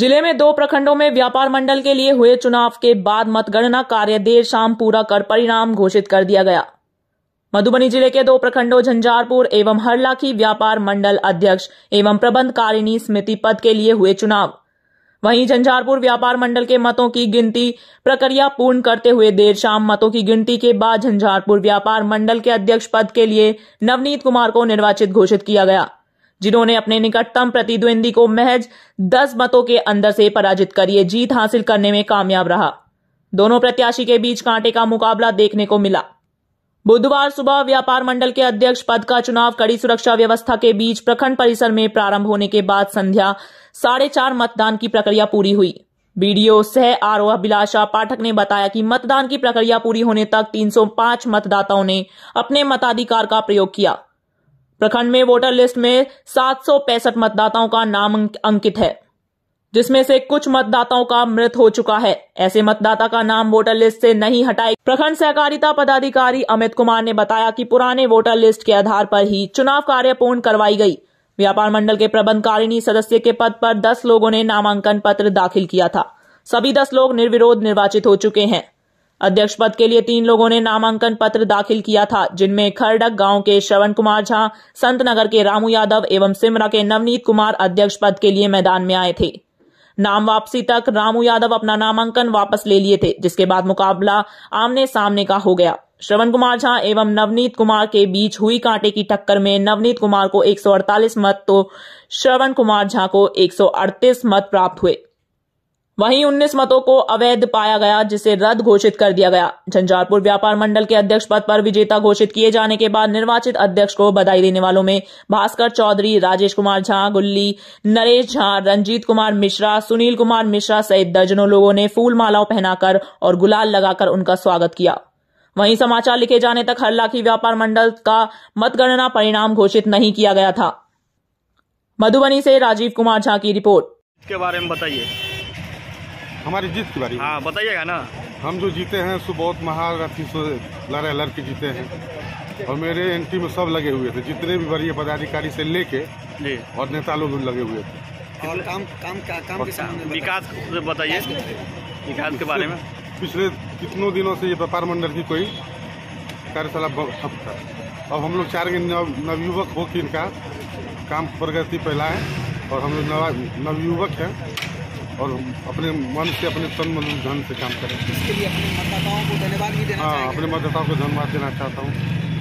जिले में दो प्रखंडों में व्यापार मंडल के लिए हुए चुनाव के बाद मतगणना कार्य देर शाम पूरा कर परिणाम घोषित कर दिया गया मधुबनी जिले के दो प्रखंडों झंझारपुर एवं हरला की व्यापार मंडल अध्यक्ष एवं प्रबंधकारिणी समिति पद के लिए हुए चुनाव वहीं झंझारपुर व्यापार मंडल के मतों की गिनती प्रक्रिया पूर्ण करते हुए देर शाम मतों की गिनती के बाद झंझारपुर व्यापार मंडल के अध्यक्ष पद के लिए नवनीत कुमार को निर्वाचित घोषित किया गया जिन्होंने अपने निकटतम प्रतिद्वंदी को महज दस मतों के अंदर से पराजित कर ये जीत हासिल करने में कामयाब रहा दोनों प्रत्याशी के बीच कांटे का मुकाबला देखने को मिला बुधवार सुबह व्यापार मंडल के अध्यक्ष पद का चुनाव कड़ी सुरक्षा व्यवस्था के बीच प्रखंड परिसर में प्रारंभ होने के बाद संध्या साढ़े चार मतदान की प्रक्रिया पूरी हुई बीडीओ सह आरओ अभिलाषा पाठक ने बताया कि मतदान की प्रक्रिया पूरी होने तक 305 मतदाताओं ने अपने मताधिकार का प्रयोग किया प्रखंड में वोटर लिस्ट में सात मतदाताओं का नाम अंकित है जिसमें से कुछ मतदाताओं का मृत हो चुका है ऐसे मतदाता का नाम वोटर लिस्ट से नहीं हटाए प्रखंड सहकारिता पदाधिकारी अमित कुमार ने बताया कि पुराने वोटर लिस्ट के आधार पर ही चुनाव कार्य पूर्ण करवाई गई व्यापार मंडल के प्रबंधकारिणी सदस्य के पद पर दस लोगों ने नामांकन पत्र दाखिल किया था सभी दस लोग निर्विरोध निर्वाचित हो चुके हैं अध्यक्ष पद के लिए तीन लोगों ने नामांकन पत्र दाखिल किया था जिनमें खरडक गांव के श्रवण कुमार झा संत नगर के रामू यादव एवं सिमरा के नवनीत कुमार अध्यक्ष पद के लिए मैदान में आए थे नाम वापसी तक रामू यादव अपना नामांकन वापस ले लिए थे जिसके बाद मुकाबला आमने सामने का हो गया श्रवण कुमार झा एवं नवनीत कुमार के बीच हुई कांटे की टक्कर में नवनीत कुमार को 148 मत तो श्रवण कुमार झा को 138 मत प्राप्त हुए वहीं 19 मतों को अवैध पाया गया जिसे रद्द घोषित कर दिया गया झंझारपुर व्यापार मंडल के अध्यक्ष पद पर विजेता घोषित किए जाने के बाद निर्वाचित अध्यक्ष को बधाई देने वालों में भास्कर चौधरी राजेश कुमार झा गुल्ली नरेश झा रंजीत कुमार मिश्रा सुनील कुमार मिश्रा सहित दर्जनों लोगों ने फूल मालाओं पहनाकर और गुलाल लगाकर उनका स्वागत किया वहीं समाचार लिखे जाने तक हरलाखी व्यापार मंडल का मतगणना परिणाम घोषित नहीं किया गया था मधुबनी से राजीव कुमार झा की रिपोर्ट के बारे में बताइए हमारी जीत की बारी हाँ बताइएगा ना हम जो जीते हैं सो बहुत अथी से लड़े लड़के जीते हैं और मेरे एंट्री में सब लगे हुए थे जितने भी वरीय पदाधिकारी से लेके और नेता लोग लगे हुए थे और काम काम का, काम विकास तो बताइए विकास के बारे में पिछले कितनों दिनों से ये व्यापार मंडल की कोई कार्यशाला ठप था अब हम लोग चार नवयुवक हो कि इनका काम प्रगति फैलाएँ और हम लोग नवयुवक हैं और अपने मन से अपने तन मन धन से काम करें इसके लिए अपने मतदाताओं को धन्यवाद भी देना हाँ अपने मतदाताओं को धन्यवाद देना चाहता हूँ